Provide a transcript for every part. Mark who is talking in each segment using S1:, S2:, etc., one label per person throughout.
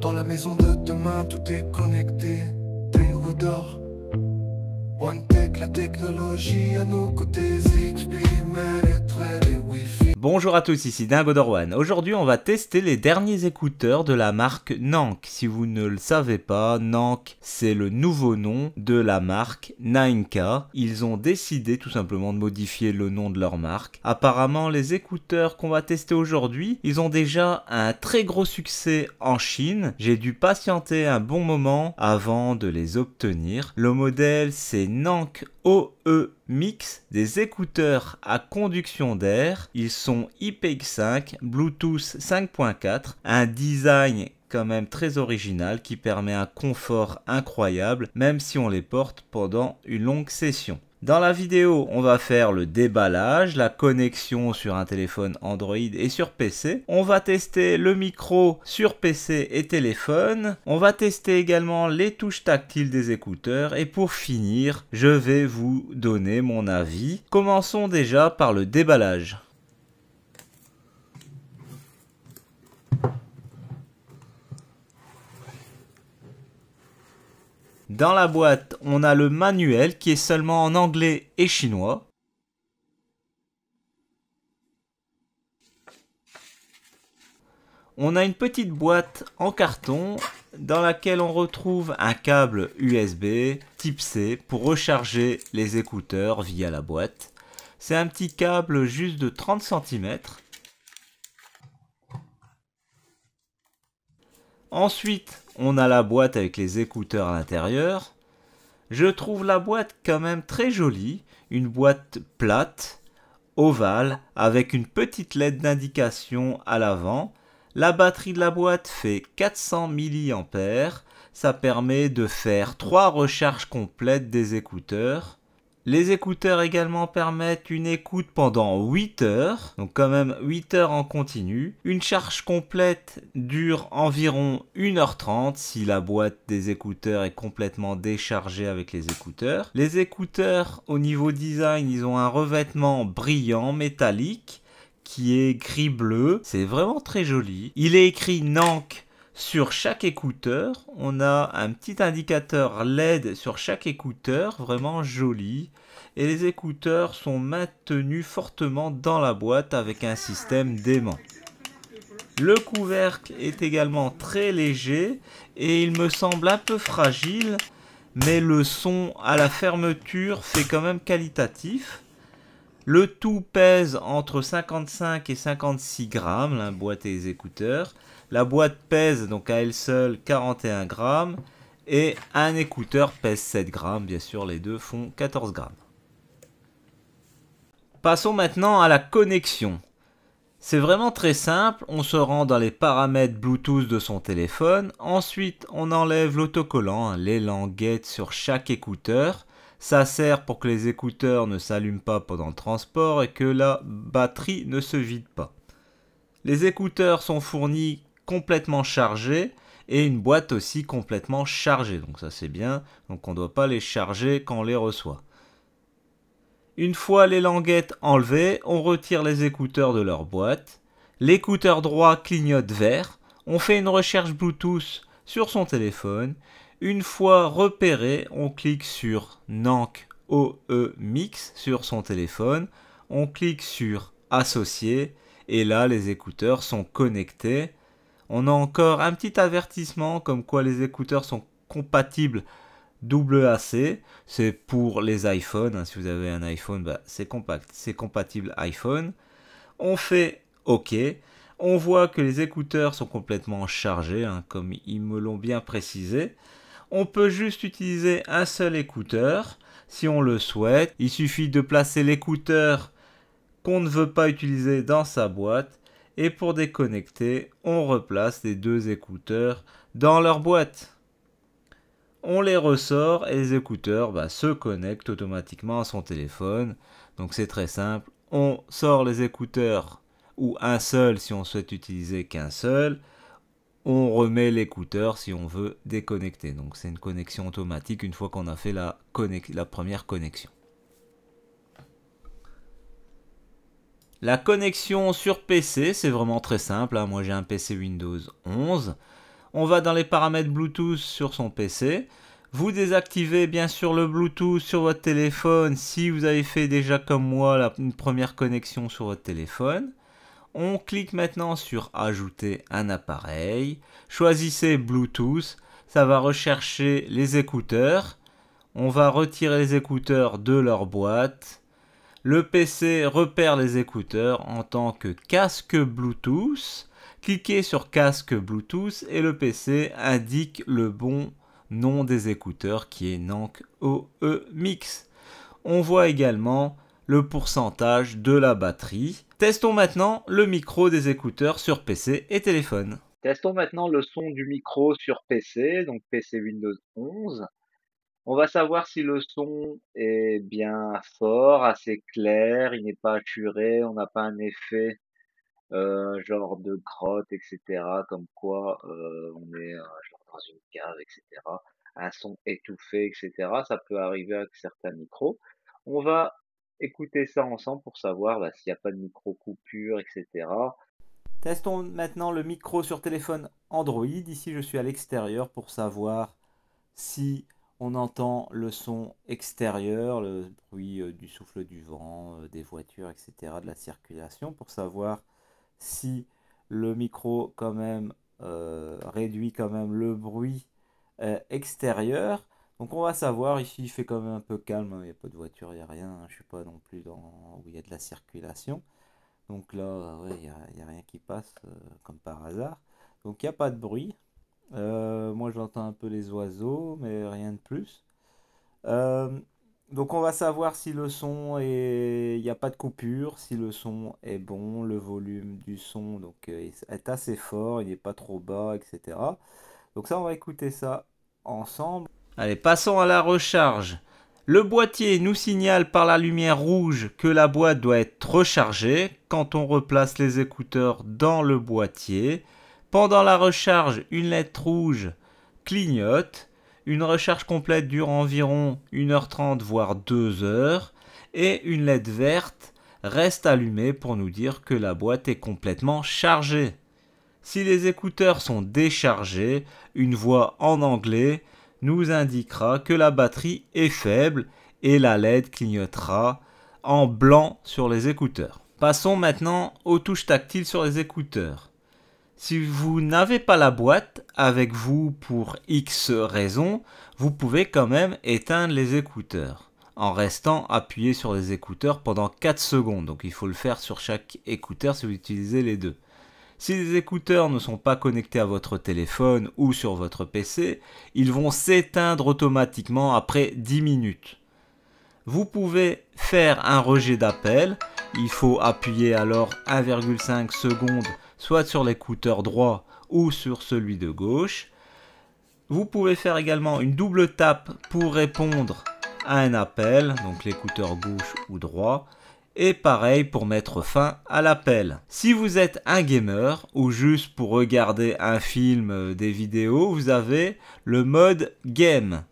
S1: Dans la maison de demain tout est connecté Des d'or One Tech, la technologie à nos côtés XP, mais les traits, Wi-Fi Bonjour à tous, ici Dingo Dorwan. Aujourd'hui, on va tester les derniers écouteurs de la marque Nank. Si vous ne le savez pas, Nank, c'est le nouveau nom de la marque 9 Ils ont décidé tout simplement de modifier le nom de leur marque. Apparemment, les écouteurs qu'on va tester aujourd'hui, ils ont déjà un très gros succès en Chine. J'ai dû patienter un bon moment avant de les obtenir. Le modèle, c'est Nank OE Mix des écouteurs à conduction d'air. Ils sont IPX5, Bluetooth 5.4, un design quand même très original qui permet un confort incroyable même si on les porte pendant une longue session. Dans la vidéo, on va faire le déballage, la connexion sur un téléphone Android et sur PC. On va tester le micro sur PC et téléphone. On va tester également les touches tactiles des écouteurs. Et pour finir, je vais vous donner mon avis. Commençons déjà par le déballage. Dans la boîte, on a le manuel qui est seulement en anglais et chinois. On a une petite boîte en carton dans laquelle on retrouve un câble USB type C pour recharger les écouteurs via la boîte. C'est un petit câble juste de 30 cm. Ensuite, on a la boîte avec les écouteurs à l'intérieur. Je trouve la boîte quand même très jolie, une boîte plate, ovale, avec une petite lettre d'indication à l'avant. La batterie de la boîte fait 400 mAh, ça permet de faire trois recharges complètes des écouteurs. Les écouteurs également permettent une écoute pendant 8 heures, donc quand même 8 heures en continu. Une charge complète dure environ 1h30 si la boîte des écouteurs est complètement déchargée avec les écouteurs. Les écouteurs au niveau design, ils ont un revêtement brillant, métallique, qui est gris-bleu. C'est vraiment très joli. Il est écrit Nank sur chaque écouteur, on a un petit indicateur LED sur chaque écouteur, vraiment joli. Et les écouteurs sont maintenus fortement dans la boîte avec un système d'aimant. Le couvercle est également très léger et il me semble un peu fragile, mais le son à la fermeture fait quand même qualitatif. Le tout pèse entre 55 et 56 grammes, la hein, boîte et les écouteurs. La boîte pèse donc à elle seule 41 grammes et un écouteur pèse 7 grammes. Bien sûr, les deux font 14 grammes. Passons maintenant à la connexion. C'est vraiment très simple, on se rend dans les paramètres Bluetooth de son téléphone, ensuite on enlève l'autocollant, hein, les languettes sur chaque écouteur, ça sert pour que les écouteurs ne s'allument pas pendant le transport et que la batterie ne se vide pas. Les écouteurs sont fournis complètement chargé et une boîte aussi complètement chargée. Donc ça c'est bien, donc on ne doit pas les charger quand on les reçoit. Une fois les languettes enlevées, on retire les écouteurs de leur boîte. L'écouteur droit clignote vert. On fait une recherche Bluetooth sur son téléphone. Une fois repéré, on clique sur NANC OE Mix sur son téléphone. On clique sur Associer. Et là, les écouteurs sont connectés on a encore un petit avertissement comme quoi les écouteurs sont compatibles AC. C'est pour les iPhones. Hein. Si vous avez un iPhone, bah, c'est compact, c'est compatible iPhone. On fait OK. On voit que les écouteurs sont complètement chargés, hein, comme ils me l'ont bien précisé. On peut juste utiliser un seul écouteur si on le souhaite. Il suffit de placer l'écouteur qu'on ne veut pas utiliser dans sa boîte et pour déconnecter, on replace les deux écouteurs dans leur boîte. On les ressort et les écouteurs bah, se connectent automatiquement à son téléphone. Donc c'est très simple. On sort les écouteurs ou un seul si on souhaite utiliser qu'un seul. On remet l'écouteur si on veut déconnecter. Donc c'est une connexion automatique une fois qu'on a fait la première connexion. La connexion sur PC, c'est vraiment très simple. Hein. Moi, j'ai un PC Windows 11. On va dans les paramètres Bluetooth sur son PC. Vous désactivez bien sûr le Bluetooth sur votre téléphone si vous avez fait déjà comme moi la, une première connexion sur votre téléphone. On clique maintenant sur Ajouter un appareil. Choisissez Bluetooth. Ça va rechercher les écouteurs. On va retirer les écouteurs de leur boîte le PC repère les écouteurs en tant que casque Bluetooth. Cliquez sur casque Bluetooth et le PC indique le bon nom des écouteurs qui est Nank OE Mix. On voit également le pourcentage de la batterie. Testons maintenant le micro des écouteurs sur PC et téléphone. Testons maintenant le son du micro sur PC, donc PC Windows 11. On va savoir si le son est bien fort, assez clair, il n'est pas assuré, on n'a pas un effet euh, genre de grotte, etc. Comme quoi euh, on est euh, genre dans une cave, etc. Un son étouffé, etc. Ça peut arriver avec certains micros. On va écouter ça ensemble pour savoir bah, s'il n'y a pas de micro-coupure, etc. Testons maintenant le micro sur téléphone Android. Ici, je suis à l'extérieur pour savoir si on entend le son extérieur, le bruit euh, du souffle du vent, euh, des voitures, etc., de la circulation, pour savoir si le micro quand même euh, réduit quand même le bruit extérieur. Donc on va savoir, ici il fait quand même un peu calme, hein, il n'y a pas de voiture, il n'y a rien, hein, je ne suis pas non plus dans où il y a de la circulation. Donc là, il n'y a, rien qui passe comme par hasard. Donc il n'y a pas de bruit, euh, moi, j'entends un peu les oiseaux, mais rien de plus. Euh, donc, on va savoir si le son est. Il n'y a pas de coupure, si le son est bon, le volume du son donc, euh, est assez fort, il n'est pas trop bas, etc. Donc, ça, on va écouter ça ensemble. Allez, passons à la recharge. Le boîtier nous signale par la lumière rouge que la boîte doit être rechargée quand on replace les écouteurs dans le boîtier. Pendant la recharge, une lettre rouge clignote. Une recharge complète dure environ 1h30 voire 2 heures. Et une lettre verte reste allumée pour nous dire que la boîte est complètement chargée. Si les écouteurs sont déchargés, une voix en anglais nous indiquera que la batterie est faible et la LED clignotera en blanc sur les écouteurs. Passons maintenant aux touches tactiles sur les écouteurs. Si vous n'avez pas la boîte avec vous pour X raisons, vous pouvez quand même éteindre les écouteurs en restant appuyé sur les écouteurs pendant 4 secondes. Donc il faut le faire sur chaque écouteur si vous utilisez les deux. Si les écouteurs ne sont pas connectés à votre téléphone ou sur votre PC, ils vont s'éteindre automatiquement après 10 minutes. Vous pouvez faire un rejet d'appel. Il faut appuyer alors 1,5 secondes soit sur l'écouteur droit ou sur celui de gauche. Vous pouvez faire également une double tape pour répondre à un appel, donc l'écouteur gauche ou droit. Et pareil pour mettre fin à l'appel. Si vous êtes un gamer ou juste pour regarder un film, euh, des vidéos, vous avez le mode game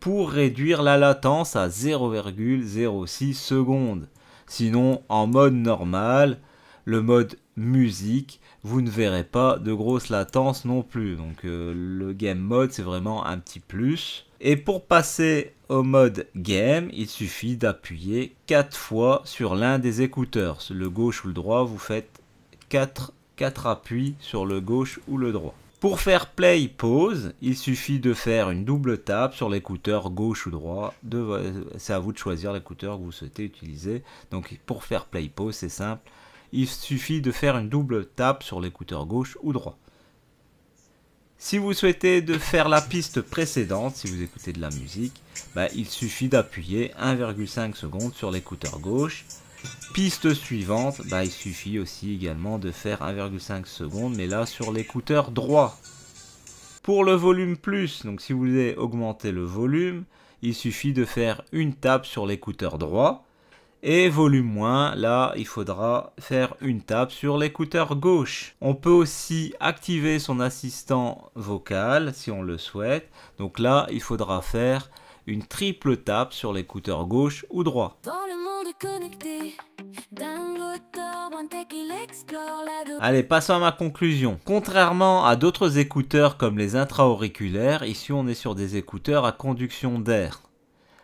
S1: pour réduire la latence à 0,06 secondes. Sinon, en mode normal, le mode musique, vous ne verrez pas de grosse latence non plus. Donc euh, le game mode c'est vraiment un petit plus. Et pour passer au mode game, il suffit d'appuyer 4 fois sur l'un des écouteurs, le gauche ou le droit, vous faites 4, 4 appuis sur le gauche ou le droit. Pour faire play pause, il suffit de faire une double tape sur l'écouteur gauche ou droit. C'est à vous de choisir l'écouteur que vous souhaitez utiliser. Donc pour faire play pause, c'est simple il suffit de faire une double tape sur l'écouteur gauche ou droit. Si vous souhaitez de faire la piste précédente, si vous écoutez de la musique, bah, il suffit d'appuyer 1,5 secondes sur l'écouteur gauche. Piste suivante, bah, il suffit aussi également de faire 1,5 secondes, mais là sur l'écouteur droit. Pour le volume plus, donc si vous voulez augmenter le volume, il suffit de faire une tape sur l'écouteur droit et volume moins, là il faudra faire une tape sur l'écouteur gauche. On peut aussi activer son assistant vocal si on le souhaite, donc là il faudra faire une triple tape sur l'écouteur gauche ou droit. Allez, passons à ma conclusion. Contrairement à d'autres écouteurs comme les intra-auriculaires, ici on est sur des écouteurs à conduction d'air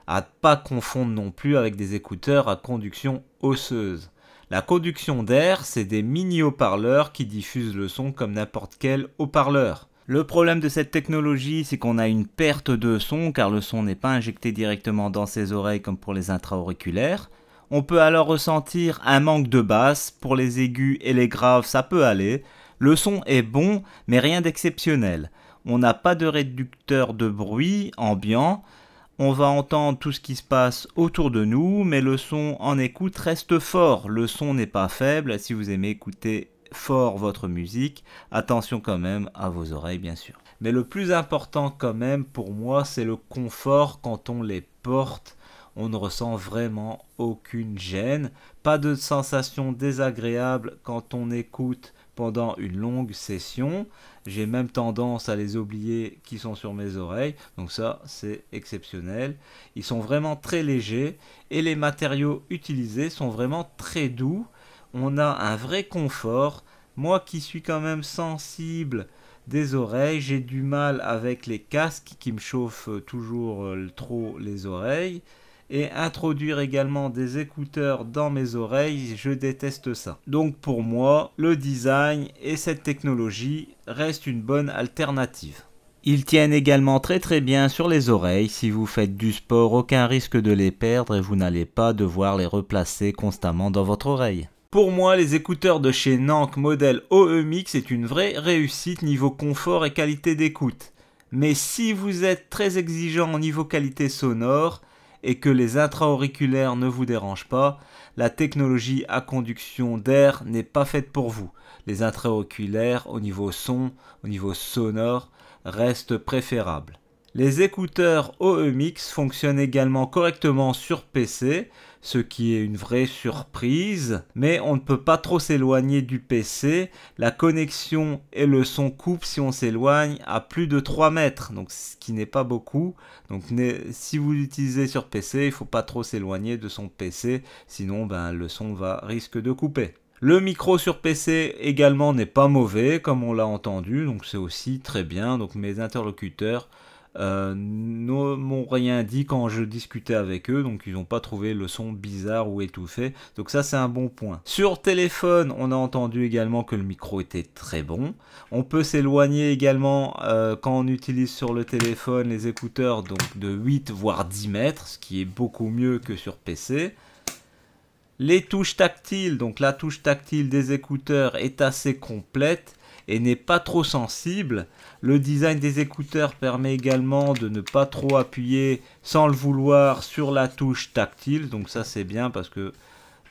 S1: à ne pas confondre non plus avec des écouteurs à conduction osseuse. La conduction d'air, c'est des mini haut-parleurs qui diffusent le son comme n'importe quel haut-parleur. Le problème de cette technologie, c'est qu'on a une perte de son car le son n'est pas injecté directement dans ses oreilles comme pour les intra-auriculaires. On peut alors ressentir un manque de basse, pour les aigus et les graves ça peut aller. Le son est bon, mais rien d'exceptionnel. On n'a pas de réducteur de bruit ambiant, on va entendre tout ce qui se passe autour de nous, mais le son en écoute reste fort. Le son n'est pas faible. Si vous aimez écouter fort votre musique, attention quand même à vos oreilles, bien sûr. Mais le plus important quand même pour moi, c'est le confort quand on les porte. On ne ressent vraiment aucune gêne, pas de sensation désagréable quand on écoute pendant une longue session. J'ai même tendance à les oublier qui sont sur mes oreilles. Donc ça, c'est exceptionnel. Ils sont vraiment très légers et les matériaux utilisés sont vraiment très doux. On a un vrai confort. Moi qui suis quand même sensible des oreilles, j'ai du mal avec les casques qui me chauffent toujours euh, trop les oreilles et introduire également des écouteurs dans mes oreilles, je déteste ça. Donc pour moi, le design et cette technologie restent une bonne alternative. Ils tiennent également très très bien sur les oreilles, si vous faites du sport, aucun risque de les perdre et vous n'allez pas devoir les replacer constamment dans votre oreille. Pour moi, les écouteurs de chez Nank modèle OEMix est une vraie réussite niveau confort et qualité d'écoute. Mais si vous êtes très exigeant au niveau qualité sonore, et que les intra-auriculaires ne vous dérangent pas, la technologie à conduction d'air n'est pas faite pour vous. Les intra-auriculaires au niveau son, au niveau sonore, restent préférables. Les écouteurs OEMX fonctionnent également correctement sur PC, ce qui est une vraie surprise, mais on ne peut pas trop s'éloigner du PC, la connexion et le son coupent si on s'éloigne à plus de 3 mètres, donc ce qui n'est pas beaucoup, donc si vous l'utilisez sur PC, il ne faut pas trop s'éloigner de son PC, sinon ben, le son va, risque de couper. Le micro sur PC également n'est pas mauvais, comme on l'a entendu, donc c'est aussi très bien. Donc mes interlocuteurs euh, ne m'ont rien dit quand je discutais avec eux, donc ils n'ont pas trouvé le son bizarre ou étouffé. Donc ça c'est un bon point. Sur téléphone, on a entendu également que le micro était très bon. On peut s'éloigner également euh, quand on utilise sur le téléphone les écouteurs donc de 8 voire 10 mètres, ce qui est beaucoup mieux que sur PC. Les touches tactiles, donc la touche tactile des écouteurs est assez complète et n'est pas trop sensible. Le design des écouteurs permet également de ne pas trop appuyer sans le vouloir sur la touche tactile. Donc ça c'est bien parce que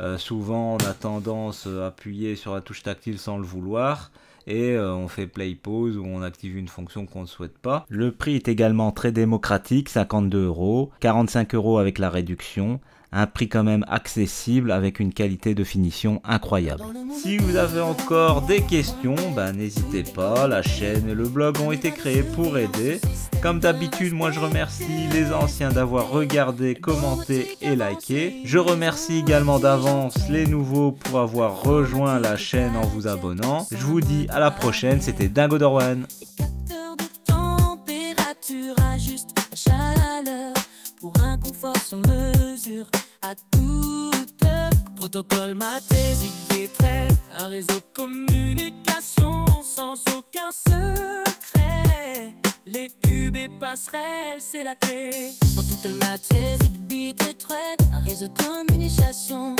S1: euh, souvent on a tendance à appuyer sur la touche tactile sans le vouloir et euh, on fait play pause ou on active une fonction qu'on ne souhaite pas. Le prix est également très démocratique, 52 euros, 45 euros avec la réduction, un prix quand même accessible avec une qualité de finition incroyable. Si vous avez encore des questions, bah, n'hésitez pas, la chaîne et le blog ont été créés pour aider. Comme d'habitude, moi je remercie les anciens d'avoir regardé, commenté et liké. Je remercie également d'avance les nouveaux pour avoir rejoint la chaîne en vous abonnant. Je vous dis à la prochaine, c'était Dingo Dorwan. à toute Protocole mathésique des traits, un réseau de communication sans aucun secret. Les cubes et passerelles, c'est la clé. Pour toute mathésique, des et traits, un réseau de communication